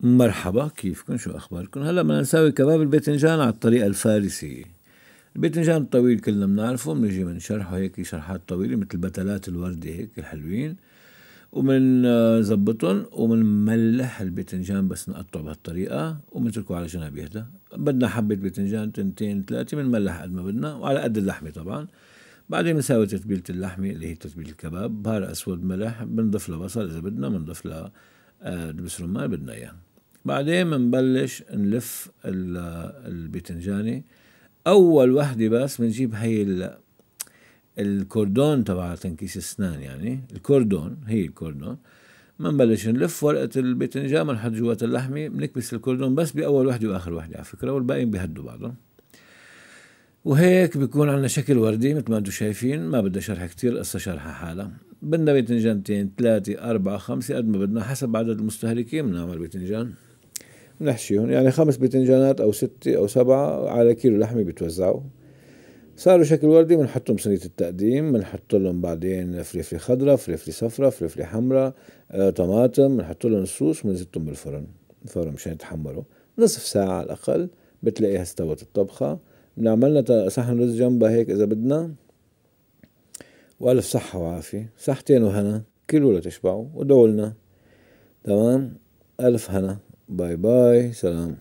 مرحبا كيفكن شو اخباركن هلا بدنا نساوي كباب الباذنجان على الطريقه الفارسيه الباذنجان الطويل كلنا بنعرفه بنجي بنشرحه هيك شرحات طويله مثل بتلات الورده هيك الحلوين وبنظبطهم وبنملح الباذنجان بس نقطعه بهالطريقه وبنتركه على جنب يهدى بدنا حبه باذنجان تنتين ثلاثه بنملح قد ما بدنا وعلى قد اللحمه طبعا بعدين بنساوي تتبيله اللحمه اللي هي تتبيله الكباب بهار اسود ملح بنضيف له بصل اذا بدنا بنضيف له آه، دبس رمان بدنا اياه يعني. بعدين بنبلش نلف البتنجاني اول وحده بس بنجيب هي الكوردون تبع تنكيس السنان يعني الكوردون هي الكوردون بنبلش نلف ورقه البتنجان بنحط جوات اللحمه بنكبس الكوردون بس باول وحده واخر وحده على فكره والباقيين بيهدوا بعضهم وهيك بيكون عندنا شكل وردي مثل ما انتم شايفين ما بدها شرح كتير قصة شرحها حالها بدنا بتنجانتين ثلاثة أربعة خمسة قد ما بدنا حسب عدد المستهلكين بنعمل باذنجان بنحشيهم يعني خمس باذنجانات او ستة او سبعة على كيلو لحمة بتوزعوا صاروا شكل وردي بنحطهم صينية التقديم بنحط لهم بعدين فلفلة خضراء فلفلة صفراء فلفلة حمراء آه، طماطم بنحط لهم الصوص وبنزتهم بالفرن الفرن مشان يتحمروا نصف ساعة على الأقل بتلاقيها استوت الطبخة بنعملنا صحن رز جنبها هيك إذا بدنا وألف صحة وعافية صحتين وهنا كيلو لتشبعوا ودولنا تمام ألف هنا Bye bye. Salam.